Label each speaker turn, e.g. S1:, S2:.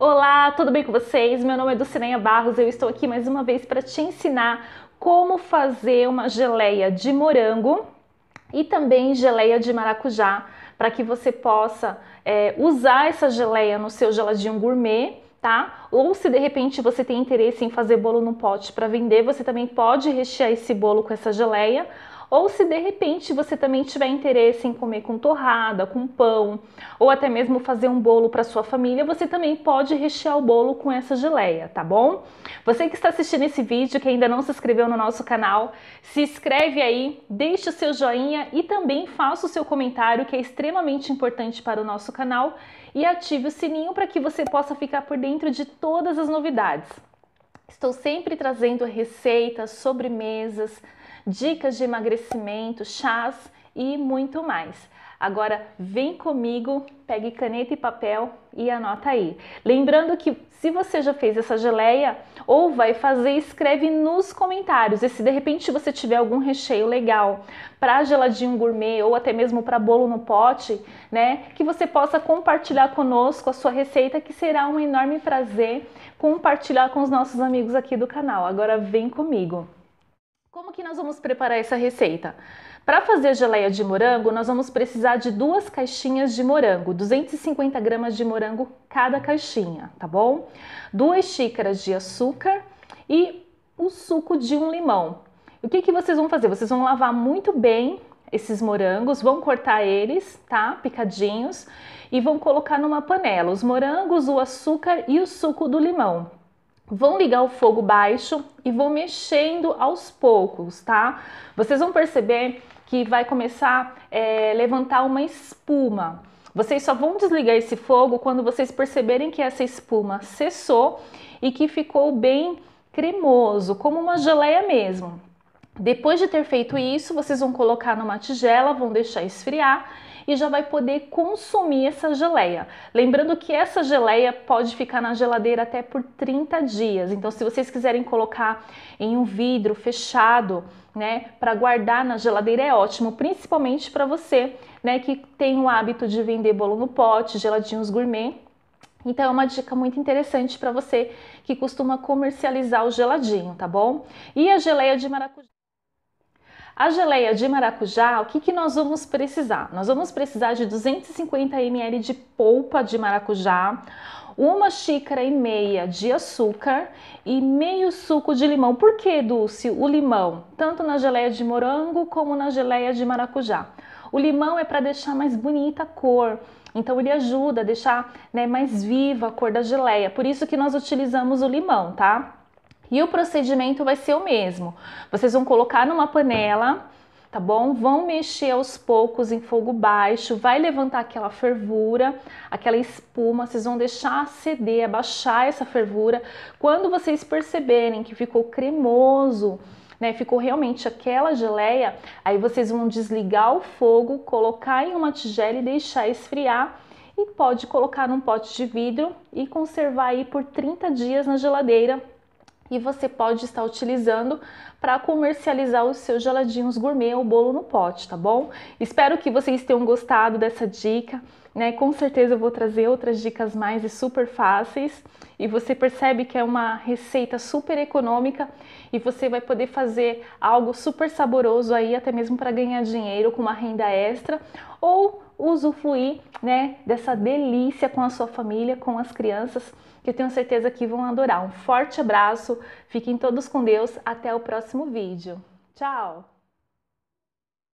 S1: Olá, tudo bem com vocês? Meu nome é Dulcinea Barros, eu estou aqui mais uma vez para te ensinar como fazer uma geleia de morango e também geleia de maracujá, para que você possa é, usar essa geleia no seu geladinho gourmet tá? Ou se de repente você tem interesse em fazer bolo no pote para vender, você também pode rechear esse bolo com essa geleia, ou se de repente você também tiver interesse em comer com torrada, com pão, ou até mesmo fazer um bolo para sua família, você também pode rechear o bolo com essa geleia, tá bom? Você que está assistindo esse vídeo, que ainda não se inscreveu no nosso canal, se inscreve aí, deixe o seu joinha e também faça o seu comentário que é extremamente importante para o nosso canal e ative o sininho para que você possa ficar por dentro de todas as novidades. Estou sempre trazendo receitas, sobremesas, dicas de emagrecimento, chás e muito mais. Agora vem comigo, pegue caneta e papel e anota aí. Lembrando que se você já fez essa geleia ou vai fazer, escreve nos comentários. E se de repente você tiver algum recheio legal para geladinho gourmet ou até mesmo para bolo no pote, né, que você possa compartilhar conosco a sua receita, que será um enorme prazer compartilhar com os nossos amigos aqui do canal. Agora vem comigo que nós vamos preparar essa receita? Para fazer geleia de morango, nós vamos precisar de duas caixinhas de morango, 250 gramas de morango cada caixinha, tá bom? Duas xícaras de açúcar e o suco de um limão. O que, que vocês vão fazer? Vocês vão lavar muito bem esses morangos, vão cortar eles, tá? Picadinhos e vão colocar numa panela os morangos, o açúcar e o suco do limão vão ligar o fogo baixo e vão mexendo aos poucos, tá? Vocês vão perceber que vai começar a é, levantar uma espuma. Vocês só vão desligar esse fogo quando vocês perceberem que essa espuma cessou e que ficou bem cremoso, como uma geleia mesmo. Depois de ter feito isso, vocês vão colocar numa tigela, vão deixar esfriar e já vai poder consumir essa geleia. Lembrando que essa geleia pode ficar na geladeira até por 30 dias. Então, se vocês quiserem colocar em um vidro fechado, né, para guardar na geladeira é ótimo, principalmente para você, né, que tem o hábito de vender bolo no pote, geladinhos gourmet. Então é uma dica muito interessante para você que costuma comercializar o geladinho, tá bom? E a geleia de maracujá a geleia de maracujá, o que, que nós vamos precisar? Nós vamos precisar de 250 ml de polpa de maracujá, uma xícara e meia de açúcar e meio suco de limão. Por que, Dulce, o limão? Tanto na geleia de morango como na geleia de maracujá. O limão é para deixar mais bonita a cor, então ele ajuda a deixar né, mais viva a cor da geleia. Por isso que nós utilizamos o limão, tá? E o procedimento vai ser o mesmo. Vocês vão colocar numa panela, tá bom? Vão mexer aos poucos em fogo baixo, vai levantar aquela fervura, aquela espuma, vocês vão deixar ceder, abaixar essa fervura. Quando vocês perceberem que ficou cremoso, né, ficou realmente aquela geleia, aí vocês vão desligar o fogo, colocar em uma tigela e deixar esfriar e pode colocar num pote de vidro e conservar aí por 30 dias na geladeira e você pode estar utilizando para comercializar os seus geladinhos gourmet ou bolo no pote, tá bom? Espero que vocês tenham gostado dessa dica, né? Com certeza eu vou trazer outras dicas mais e super fáceis e você percebe que é uma receita super econômica e você vai poder fazer algo super saboroso aí até mesmo para ganhar dinheiro com uma renda extra ou usufruir, né, dessa delícia com a sua família, com as crianças que eu tenho certeza que vão adorar. Um forte abraço, fiquem todos com Deus, até o próximo vídeo. Tchau!